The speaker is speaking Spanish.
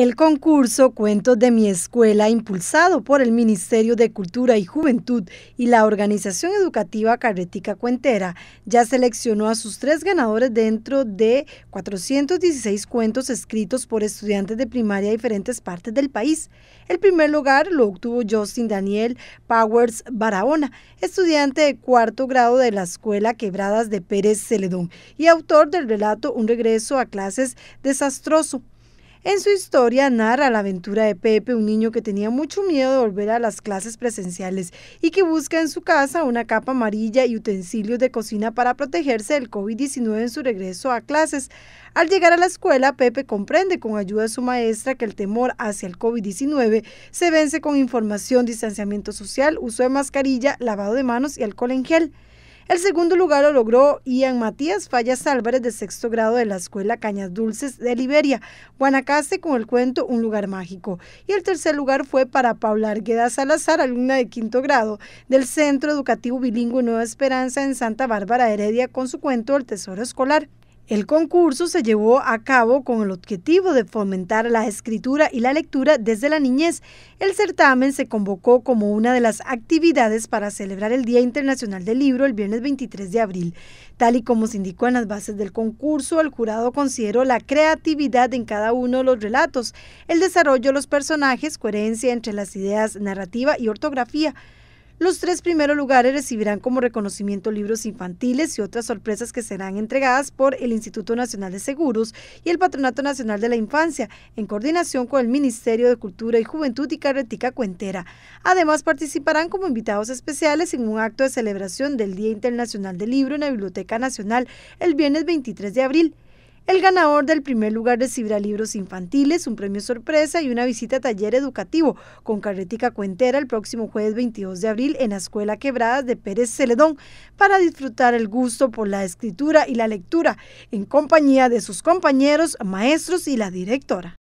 El concurso Cuentos de mi Escuela, impulsado por el Ministerio de Cultura y Juventud y la organización educativa Carretica Cuentera, ya seleccionó a sus tres ganadores dentro de 416 cuentos escritos por estudiantes de primaria de diferentes partes del país. El primer lugar lo obtuvo Justin Daniel Powers Barahona, estudiante de cuarto grado de la Escuela Quebradas de Pérez Celedón y autor del relato Un regreso a clases desastroso. En su historia narra la aventura de Pepe, un niño que tenía mucho miedo de volver a las clases presenciales y que busca en su casa una capa amarilla y utensilios de cocina para protegerse del COVID-19 en su regreso a clases. Al llegar a la escuela, Pepe comprende con ayuda de su maestra que el temor hacia el COVID-19 se vence con información, distanciamiento social, uso de mascarilla, lavado de manos y alcohol en gel. El segundo lugar lo logró Ian Matías Fallas Álvarez de sexto grado de la Escuela Cañas Dulces de Liberia, Guanacaste con el cuento Un lugar mágico. Y el tercer lugar fue para Paula Argueda Salazar, alumna de quinto grado del Centro Educativo Bilingüe Nueva Esperanza en Santa Bárbara Heredia con su cuento El Tesoro Escolar. El concurso se llevó a cabo con el objetivo de fomentar la escritura y la lectura desde la niñez. El certamen se convocó como una de las actividades para celebrar el Día Internacional del Libro el viernes 23 de abril. Tal y como se indicó en las bases del concurso, el jurado consideró la creatividad en cada uno de los relatos, el desarrollo de los personajes, coherencia entre las ideas narrativa y ortografía, los tres primeros lugares recibirán como reconocimiento libros infantiles y otras sorpresas que serán entregadas por el Instituto Nacional de Seguros y el Patronato Nacional de la Infancia, en coordinación con el Ministerio de Cultura y Juventud y Carretica Cuentera. Además, participarán como invitados especiales en un acto de celebración del Día Internacional del Libro en la Biblioteca Nacional el viernes 23 de abril. El ganador del primer lugar recibirá libros infantiles, un premio sorpresa y una visita a taller educativo con Carretica Cuentera el próximo jueves 22 de abril en la Escuela Quebradas de Pérez Celedón para disfrutar el gusto por la escritura y la lectura en compañía de sus compañeros, maestros y la directora.